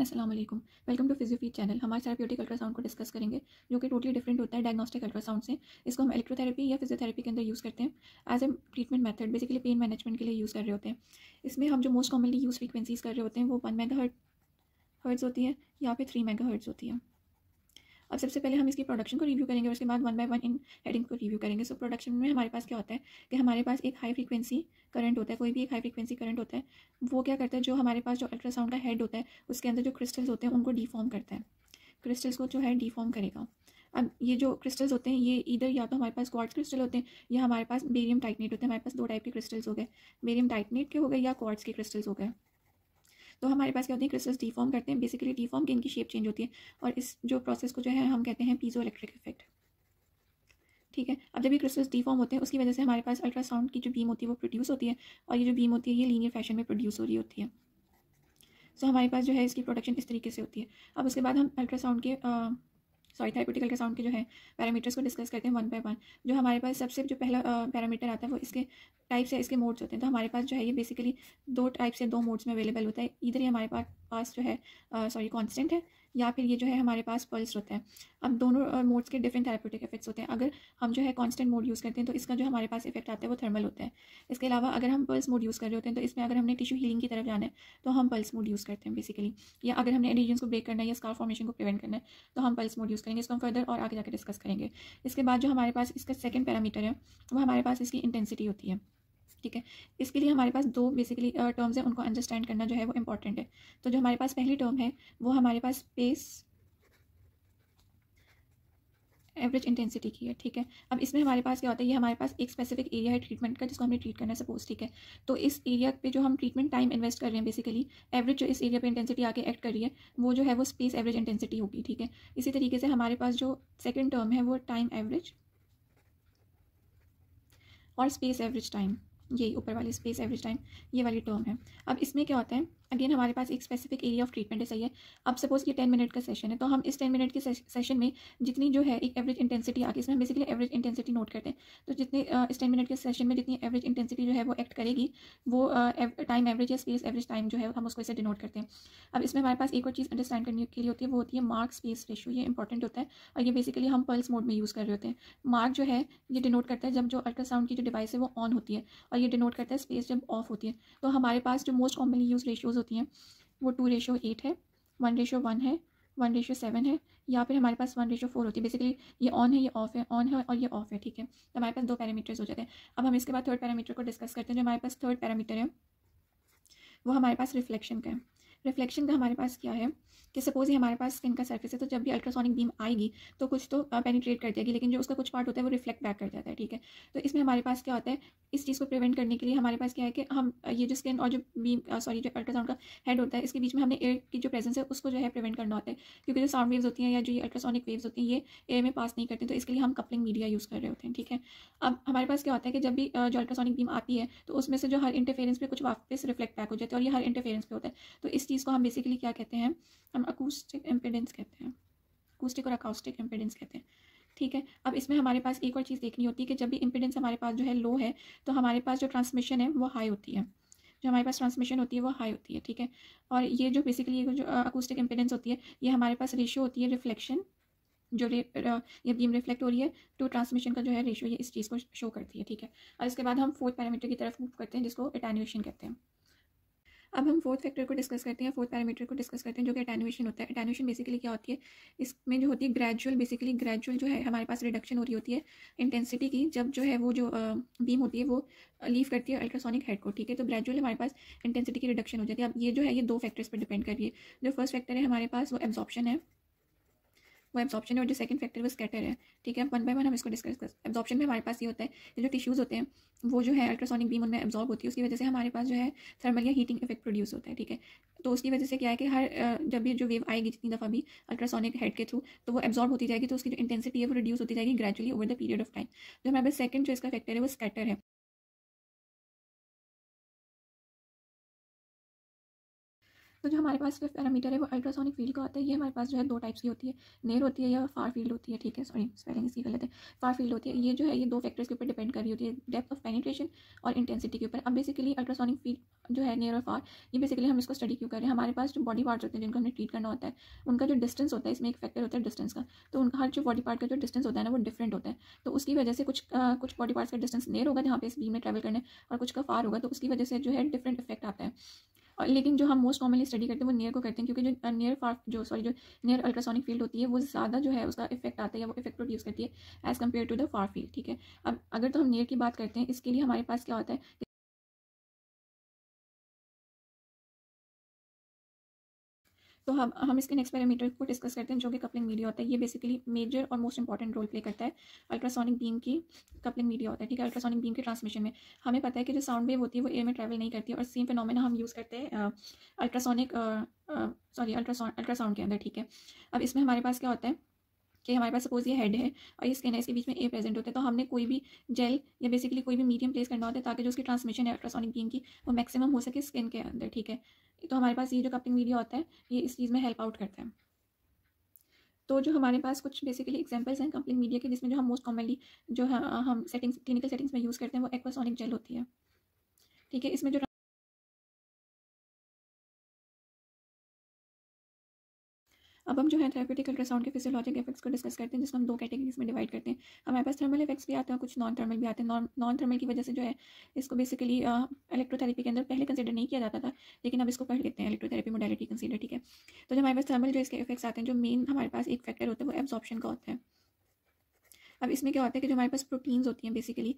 everyone अस्सलाम वालेकुम welcome to फिजियोफी channel हमारे प्योटिक अल्ट्रासाउंड को डिस्कस करेंगे जो कि टोटली डिफरेंट होता है डायग्नोस्टिक अल्ट्रासाउंड से इसको हम इलेक्ट्रोथेरेपी या फिजियोथेरेपी के अंदर यूज़ करते हैं as a treatment method basically pain management के लिए यूज़ कर रहे होते हैं इसमें हम जो मोस्ट कॉमनली यूज़ फ्रीक्वेंसीज कर रहे होते हैं वो वन मेगा हर्ट हर्ट्स होती है या फिर थ्री मेगा हर्ट्स होती है अब सबसे पहले हम इसकी प्रोडक्शन को रिव्यू करेंगे और उसके बाद वन बाय वन इन हेडिंग को रिव्यू करेंगे सो so, प्रोडक्शन में हमारे पास क्या होता है कि हमारे पास एक हाई फ्रीक्वेंसी करंट होता है कोई भी एक हाई फ्रीक्वेंसी करंट होता है वो क्या करता है जो हमारे पास जो अल्ट्रासाउंड का हेड होता है उसके अंदर जो क्रिस्टल्स होते हैं उनको डिफॉर्म करता है क्रिस्टल्स को जो है डिफॉर्म करेगा अब ये जो क्रिस्टल्स होते हैं ये इधर या तो हमारे पास क्वार्ट्स क्रिस्टल होते हैं या हमारे पास बेरियम टाइटनेट होते हैं हमारे पास दो टाइप के क्रिस्टल्स हो गए बेरियम टाइटनेट के हो गए या क्वार्ट्स के क्रिस्टल्स हो गए तो हमारे पास क्या होती है क्रिस्टल्स डिफॉर्म करते हैं बेसिकली डिफॉर्म के इनकी शेप चेंज होती है और इस जो प्रोसेस को जो है हम कहते हैं पीजो इलेक्ट्रिक इफेक्ट ठीक है अब जब ये क्रिस्टल्स डिफॉर्म होते हैं उसकी वजह से हमारे पास अल्ट्रासाउंड की जो बीम होती है वो प्रोड्यूस होती है और ये जो बीम होती है ये लीनियर फैशन में प्रोड्यूस हो रही होती है सो हमारे पास जो है इसकी प्रोडक्शन इस तरीके से होती है अब उसके बाद हम अल्ट्रासाउंड के सॉरी थेरापिटिकल के साउंड के जो है पैरामीटर्स को डिस्कस करते हैं वन बाय वन जो हमारे पास सबसे जो पहला पैरामीटर आता है वो इसके टाइप्स या इसके मोड्स होते हैं तो हमारे पास जो है ये बेसिकली दो टाइप से दो मोड्स में अवेलेबल होता है इधर ही हमारे पास पास जो है सॉरी कांस्टेंट है या फिर ये जो है हमारे पास पल्स होता है अब दोनों मोड्स के डिफरेंट थेरापेटिक इफेक्ट्स होते हैं अगर हम जो है कांस्टेंट मोड यूज़ करते हैं तो इसका जो हमारे पास इफेक्ट आता है वो थर्मल होता है इसके अलावा अगर हम पल्स मोड यूज़ कर रहे होते हैं तो इसमें अगर हमने टिश्यू हीलिंग की तरफ जाना है तो हम पल्स मोड यूज़ करते हैं बेसिकली या अगर हमने एडिजन को ब्रेक करना है या स्कार फॉर्मेशन को प्रिवेंट करना है तो हम पल्स मोड यूज़ करेंगे इसको हम फर्दर और आगे जाकर डिस्कस करेंगे इसके बाद जो हमारे पास इसका सेकेंड पैरामीटर है वो हमारे पास इसकी इंटेंसिटी होती है ठीक है इसके लिए हमारे पास दो बेसिकली टर्म्स हैं उनको अंडरस्टैंड करना जो है वो इम्पॉर्टेंट है तो जो हमारे पास पहली टर्म है वो हमारे पास स्पेस एवरेज इंटेंसिटी की है ठीक है अब इसमें हमारे पास क्या होता है ये हमारे पास एक स्पेसिफिक एरिया है ट्रीटमेंट का जिसको हमें ट्रीट करना है सपोज ठीक है तो इस एरिया पे जो हम ट्रीटमेंट टाइम इन्वेस्ट कर रहे हैं बेसिकली एवरेज जो इस एरिया पे इंटेंसिटी आके एक्ट कर रही है वो जो है वो स्पेस एवरेज इंटेंसिटी होगी ठीक है इसी तरीके से हमारे पास जो सेकेंड टर्म है वो टाइम एवरेज और स्पेस एवरेज टाइम ये ऊपर वाली स्पेस एवरेज टाइम ये वाली टर्म है अब इसमें क्या होता है अगेन हमारे पास एक स्पेसिफिक एरिया ऑफ ट्रीटमेंट है सही है अब सपोज ये टेन मिनट का सेशन है तो हम इस टेन मिनट के सेशन में जितनी जो है एक एवरेज इंटेंसिटी आके इसमें हम बेसिकली एवरेज इंटेंसिटी नोट करते हैं तो जितने इस टेन मिनट के सेशन में जितनी एवरेज इंटेंसिटी जो है वो एक्ट करेगी वो टाइम एवरेज या स्पेस एवरेज टाइम जो है हम उसको इसे डिनोट करते हैं अब इसमें हमारे पास एक और चीज़ अंडरस्टैंड करने के लिए होती है वो होती है मार्क स्पेस रेशो ये इंपॉर्टेंट होता है और ये बेसिकली हम पल्स मोड में यूज़ कर रहे होते हैं मार्क जो है ये डिनोट करता है जब जो अल्ट्रासाउंड की जो डिवाइस है वो ऑन होती है और ये डिनोट करता है स्पेस जब ऑफ होती है तो हमारे पास जो मोस्ट कॉमनली यूज रेशियोज़ होती हैं वो टू रेशो एट है वन रेशो वन है वन रेशो सेवन है या फिर हमारे पास वन रेशो फोर होती है बेसिकली ये ऑन है ये ऑफ है ऑन है और ये ऑफ है ठीक है तो हमारे पास दो पैरामीटर्स हो जाते हैं अब हम इसके बाद थर्ड पैरामीटर को डिस्कस करते हैं जो हमारे पास थर्ड पैरामीटर है वो हमारे पास रिफ्लेक्शन का है रिफ्लेक्शन का हमारे पास क्या है कि सपोज ही हमारे पास स्किन का सर्फेस है तो जब भी अल्ट्रासोनिक बीम आएगी तो कुछ तो पेनिट्रेट कर जाएगी लेकिन जो उसका कुछ पार्ट होता है वो रिफ्लेक्ट बैक कर जाता है ठीक है तो इसमें हमारे पास क्या होता है इस चीज़ को प्रिवेंट करने के लिए हमारे पास क्या है कि हम ये जो स्किन और जो बीम सॉरी जो अल्ट्रासाउंड का हेड होता है इसके बीच में हमें एयर की जो प्रेजेंस है उसको जो है प्रिवेंट करना होता है क्योंकि जो साउंड वेव्स होती हैं या जो ये अल्ट्रासोनिक वेव्स होती हैं ये एयर में पास नहीं करते तो इसके लिए हम कपलिंग मीडिया यूज़ कर रहे होते हैं ठीक है अब हमारे पास क्या होता है कि जब भी जो अल्ट्रासोनिक बीम आती है तो उसमें से जो हर इंटरफेरेंस पर कुछ वापस रिफ्लेक्ट बैक हो जाता है और ये हर इंटरफेरेंस पर होता है तो इस चीज़ को हम बेसिकली क्या कहते हैं हम अकूस्टिक इम्पेडेंस कहते हैं अकूस्टिक और अकाउस्टिक एम्पिडेंस कहते हैं ठीक है अब इसमें हमारे पास एक और चीज़ देखनी होती है कि जब भी इम्पिडेंस हमारे पास जो है लो है तो हमारे पास जो ट्रांसमिशन है वो हाई होती है जो हमारे पास ट्रांसमिशन होती है वो हाई होती है ठीक है और ये जो बेसिकली ये जो अकूस्टिक इम्पिडेंस होती है ये हमारे पास रेशियो होती है रिफ्लेक्शन जो रे ये बीम रिफ्लेक्ट हो रही है टू तो ट्रांसमिशन का जो है रेशियो ये इस चीज़ को शो करती है ठीक है और इसके बाद हम फोर्थ पैरामीटर की तरफ मूव करते हैं जिसको एटेन्यूएशन कहते हैं अब हम फोर्थ फैक्टर को डिस्कस करते हैं फोर्थ पैरामीटर को डिस्कस करते हैं जो कि अटैनुएशन होता है अटैनुएशन बेसिकली क्या होती है इसमें जो होती है ग्रेजुअल बेसिकली ग्रेजुअल जो है हमारे पास रिडक्शन हो रही होती है इंटेंसिटी की जब जो है वो जो बीम होती है वो लीव करती है अल्ट्रासोनिक हेड को ठीक है तो ग्रेजुअल हमारे पास इंटेंसिटी की रिडक्शन हो जाती है अब ये जो है ये दो फैक्टर्स पर डिपेंड करिए जो फर्स्ट फैक्टर है हमारे पास वो एब्जॉर्प्शन है वो एब्जॉर्प्शन है और जो सेकंड फैक्टर वो स्कैटर है ठीक है वन बाय वन हम इसको डिस्कस कर एब्जॉर्प्शन में हमारे पास ये होता है ये जो टिश्यूज़ होते हैं वो जो है अल्ट्रासोनिक बीम उनमें एब्जॉर्ब होती है उसकी वजह से हमारे पास जो है थर्मल या हीटिंग इफेक्ट प्रोड्यूस होता है ठीक है तो उसकी वजह से क्या है कि हर जब भी जो वेव आएगी जितनी दफ़ा भी अल्ट्रासोनिक हेड के थ्रू तो वो एब्जॉर्ब होती जाएगी तो उसकी जो इंटेंसिटी है वो रिड्यूस होती जाएगी gradually over the period of time जो हमारे पास सेकंड जो इसका फैक्टर है वो स्कैटर है तो जो हमारे पास फिफ्थ पैरामीटर है वो अल्ट्रासोनिक फील्ड का होता है ये हमारे पास जो है दो टाइप्स की होती है नेर होती है या फार फील्ड होती है ठीक है सॉरी स्पेलिंग इसकी गलत है फार फील्ड होती है ये जो है ये दो फैक्टर्स के ऊपर डिपेंड कर रही होती है डेप्थ ऑफ पेनिट्रेशन और इंटेंसिटी के ऊपर अब बेसिकली अल्ट्रासोनिक फील्ड जो है नेर और फार ये बेसिकली हम इसको स्टडी क्यों कर रहे हैं हमारे पास जो बॉडी पार्ट्स होते हैं जिनको हमें ट्रीट करना होता है उनका जो डिस्टेंस होता है इसमें एक फैक्टर होता है डिस्टेंस का तो उनका हर जो बॉडी पार्ट का जो डिस्टेंस होता है ना वो डिफरेंट होता है तो उसकी वजह से कुछ कुछ बॉडी पार्ट्स का डिस्टेंस नेर होगा जहाँ पे इस बीम में ट्रेवल करने और कुछ का फार होगा तो उसकी वजह से जो है डिफरेंट इफेक्ट आता है लेकिन जो हम मोस्ट कॉमनली स्टडी करते हैं वो नियर को करते हैं क्योंकि जो नियर uh, फार जो सॉरी जो नियर अल्ट्रासोनिक फील्ड होती है वो ज़्यादा जो है उसका इफेक्ट आता है या वो इफेक्ट प्रोड्यूस करती है as compare to the far field ठीक है अब अगर तो हम नियर की बात करते हैं इसके लिए हमारे पास क्या होता है तो हम हम इसके नेक्स्ट पैरामीटर को डिस्कस करते हैं जो कि कपलिंग मीडिया होता है ये बेसिकली मेजर और मोस्ट इंपॉर्टेंट रोल प्ले करता है अल्ट्रासोनिक बीम की कपलिंग मीडिया होता है ठीक है अल्ट्रासोनिक बीम के ट्रांसमिशन में हमें पता है कि जो साउंड वेव होती है वो एयर में ट्रेवल नहीं करती और सेम फिनोमेना हम यूज़ करते हैं अल्ट्रासोनिक सॉरी अल्ट्रासाउंड अल्ट्रासाउंड के अंदर ठीक है अब इसमें हमारे पास क्या होता है कि हमारे पास सपोज ये हेड है और ये स्किन है इसके बीच में ए प्रेजेंट होता है तो हमने कोई भी जेल या बेसिकली कोई भी मीडियम प्लेस करना होता है ताकि जो उसकी ट्रांसमिशन है अल्ट्रासोनिक बीम की वो मैक्सिमम हो सके स्किन के अंदर ठीक है तो हमारे पास ये जो कपिंग मीडिया होता है ये इस चीज़ में हेल्प आउट करता है तो जो हमारे पास कुछ बेसिकली एग्जांपल्स हैं कंपनी मीडिया के जिसमें जो हम मोस्ट कॉमनली जो हम सेटिंग्स क्लिनिकल सेटिंग्स में यूज़ करते हैं वो एक्वासोनिक जेल होती है ठीक है इसमें जो अब हम जो है थेरेपेटिक अल्ट्रासाउंड के फिजियोलॉजिक इफेक्ट्स को डिस्कस करते हैं जिसको हम दो कैटेगरीज में डिवाइड करते हैं हमारे पास थर्मल इफेक्ट्स भी आते हैं कुछ नॉन थर्मल भी आते हैं नॉन थर्मल की वजह से जो है इसको बेसिकली इलेक्ट्रोथेरेपी के अंदर पहले कंसिडर नहीं किया जाता था लेकिन अब इसको कर लेते हैं इलेक्ट्रोथेरेपी मोडालिटी कंसिडर ठीक है तो जो हमारे पास थर्मल जो इसके इफेक्ट्स आते हैं जो मेन हमारे पास एक फैक्टर होता है वो एब्जॉर्प्शन का होता है अब इसमें क्या होता है कि जो हमारे पास प्रोटीन्स होती हैं बेसिकली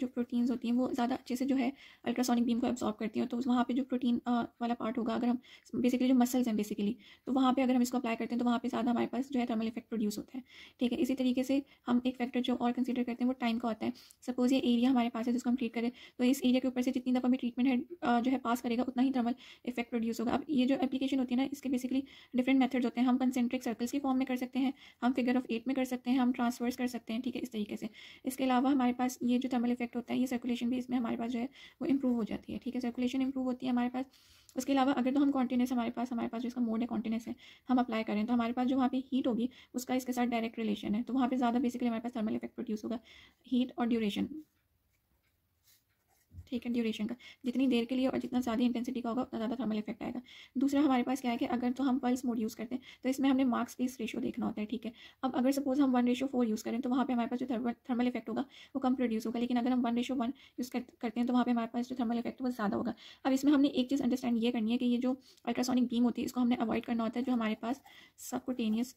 जो प्रोटीन्स होती हैं वो ज़्यादा अच्छे से जो है अल्ट्रासोनिक बीम को एब्जॉर्ब करती हैं तो वहाँ पे जो प्रोटीन वाला पार्ट होगा अगर हम बेसिकली जो मसल्स हैं बेसिकली तो वहाँ पे अगर हम इसको अप्लाई करते हैं तो वहाँ पे ज़्यादा हमारे पास जो है थर्मल इफेक्ट प्रोड्यूस होता है ठीक है इसी तरीके से हम एक फैक्टर जो और कंसिडर करते हैं वो टाइम का होता है सपोज ये एरिया हमारे पास है जिसको हम ट्रीट करें तो इस एरिया के ऊपर से जितनी दफ़ा हमें ट्रीटमेंट है जो है पास करेगा उतना ही थर्मल इफेक्ट प्रोड्यूस होगा अब ये जो एप्लीकेशन होती है ना इसके बेसिकली डिफरेंट मैथड्स होते हैं हम कंसेंट्रिक सर्कल्स के फॉर्म में कर सकते हैं हम फिगर ऑफ एट में कर सकते हैं हम ट्रांसवर्स कर सकते हैं हैं ठीक है इस तरीके से इसके अलावा हमारे पास ये जो थर्मल इफेक्ट होता है ये सर्कुलेशन भी इसमें हमारे पास जो है वो इम्प्रूव हो जाती है ठीक है सर्कुलेशन इम्प्रूव होती है हमारे पास उसके अलावा अगर तो हम कॉन्टीन्यूस हमारे पास हमारे पास जो इसका मोड है कॉन्टीन्यूस है हम अप्लाई करें तो हमारे पास जो वहाँ पे हीट होगी उसका इसके साथ डायरेक्ट रिलेशन है तो वहाँ पे ज़्यादा बेसिकली हमारे पास थर्मल इफेक्ट प्रोड्यूस होगा हीट और ड्यूरेशन ठीक है ड्यूरेशन का जितनी देर के लिए और जितना ज़्यादा इंटेंसिटी का होगा उतना ज़्यादा थर्मल इफेक्ट आएगा दूसरा हमारे पास क्या है कि अगर तो हम पल्स मोड यूज़ करते हैं तो इसमें हमने मार्क्स बेस रेशो देखना होता है ठीक है अब अगर सपोज हम वन रेशो फोर यूज़ करें तो वहाँ पर हमारे पास जो थर्मल इफेक्ट होगा वो कम प्रोड्यूस होगा लेकिन अगर हम वन रेशो वन यूज़ करते हैं तो वहाँ पर हमारे पास जो थर्मल इफेक्ट वो ज़्यादा होगा अब इसमें हमने एक चीज़ अंडरस्टैंड ये करनी है कि ये जो अल्ट्रासोनिक बीम होती है इसको हमने अवॉइड करना होता है जो हमारे पास सबकोटेनियस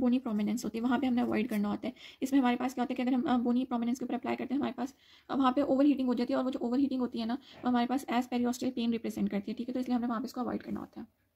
बोनी प्रोमिनेंस होती है वहाँ पे हमें अवॉइड करना होता है इसमें हमारे पास क्या होता है कि अगर हम बोनी प्रोमिनेंस के ऊपर अप्लाई करते हैं हमारे पास वहाँ पे ओवर हीटिंग हो जाती है और वो जो ओवर हीटिंग होती है ना वो हमारे पास एज पेरियोस्टल पेन रिप्रेजेंट करती है ठीक है तो इसलिए हमें वहाँ पे इसको अवॉइड करना होता है